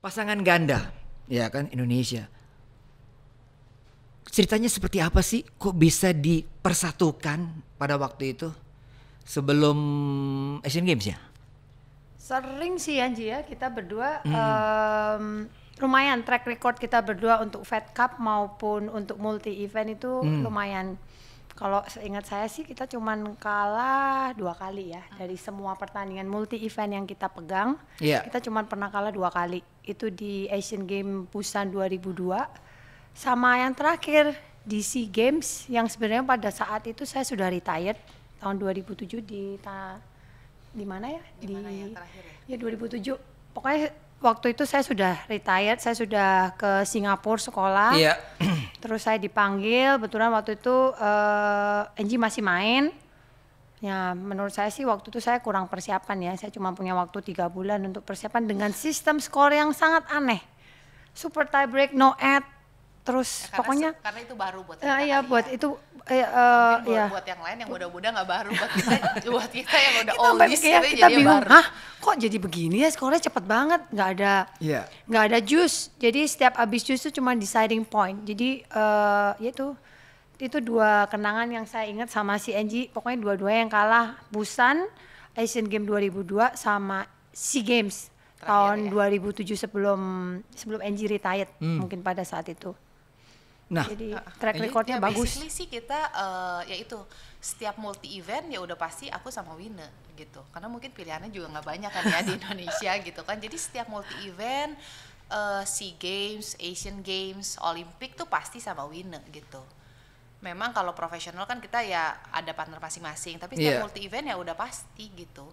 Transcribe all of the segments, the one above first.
pasangan ganda ya kan Indonesia ceritanya seperti apa sih kok bisa dipersatukan pada waktu itu sebelum Asian Games ya sering sih Anji ya kita berdua hmm. um, lumayan track record kita berdua untuk Fed Cup maupun untuk multi event itu hmm. lumayan kalau seingat saya sih kita cuman kalah dua kali ya hmm. dari semua pertandingan multi event yang kita pegang yeah. kita cuman pernah kalah dua kali itu di Asian Games Busan 2002 sama yang terakhir di SEA Games yang sebenarnya pada saat itu saya sudah retired tahun 2007 di ta, di mana ya di, di ya, ya 2007 pokoknya waktu itu saya sudah retired, saya sudah ke Singapura sekolah. Iya. Terus saya dipanggil, betulan waktu itu uh, Angie masih main. Ya, menurut saya sih waktu itu saya kurang persiapan ya. Saya cuma punya waktu tiga bulan untuk persiapan dengan sistem skor yang sangat aneh. Super tie break, no ad, terus ya, karena pokoknya se- karena itu baru buat eh, kita. Iya, buat ya. itu eh, uh, buat, ya. buat yang lain yang muda-muda nggak baru buat kita buat kita yang udah oldies kita, kayak, gitu ya, kita jadi ya bingung. Baru. Hah? kok jadi begini ya skornya cepet banget nggak ada yeah. ada jus jadi setiap abis jus itu cuma deciding point jadi uh, eh, ya itu itu dua kenangan yang saya ingat sama si Angie pokoknya dua-dua yang kalah Busan Asian Games 2002 sama SEA Games Terakhir tahun ya. 2007 sebelum sebelum Angie retired hmm. mungkin pada saat itu Nah, jadi track recordnya jadi, ya, bagus. Basically sih kita uh, ya itu setiap multi event ya udah pasti aku sama Wina gitu. Karena mungkin pilihannya juga nggak banyak kan ya di Indonesia gitu kan. Jadi setiap multi event uh, Sea Games, Asian Games, Olympic tuh pasti sama Wina gitu. Memang kalau profesional kan kita ya ada partner masing-masing, tapi setiap yeah. multi event ya udah pasti gitu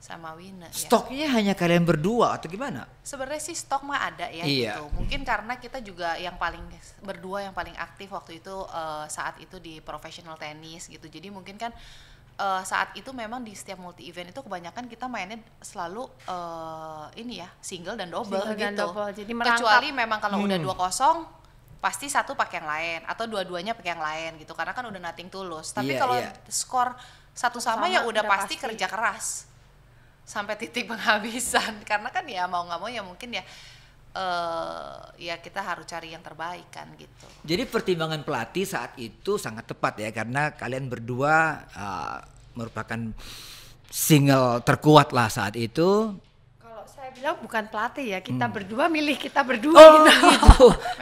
sama Wina. Ya. Stoknya ya. hanya kalian berdua atau gimana? Sebenarnya sih stok mah ada ya iya. gitu. Mungkin karena kita juga yang paling berdua yang paling aktif waktu itu uh, saat itu di profesional tenis gitu. Jadi mungkin kan uh, saat itu memang di setiap multi event itu kebanyakan kita mainnya selalu uh, ini ya single dan double single gitu. Dan double. Jadi merangkap. Kecuali memang kalau hmm. udah dua kosong pasti satu pakai yang lain atau dua-duanya pakai yang lain gitu karena kan udah nating tulus. Tapi yeah, kalau yeah. skor satu sama, sama ya udah, udah pasti, pasti kerja keras sampai titik penghabisan karena kan ya mau nggak mau ya mungkin ya uh, ya kita harus cari yang terbaik kan gitu. Jadi pertimbangan pelatih saat itu sangat tepat ya karena kalian berdua uh, merupakan single terkuat lah saat itu. Kalau saya bilang bukan pelatih ya kita hmm. berdua milih kita berdua. Oh gitu. gitu.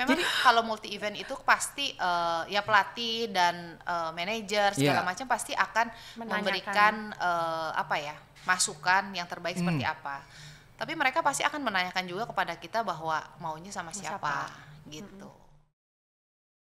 kalau multi event itu pasti uh, ya pelatih dan uh, manajer segala yeah. macam pasti akan memberikan uh, apa ya masukan yang terbaik hmm. seperti apa. Tapi mereka pasti akan menanyakan juga kepada kita bahwa maunya sama siapa, siapa? gitu. Hmm.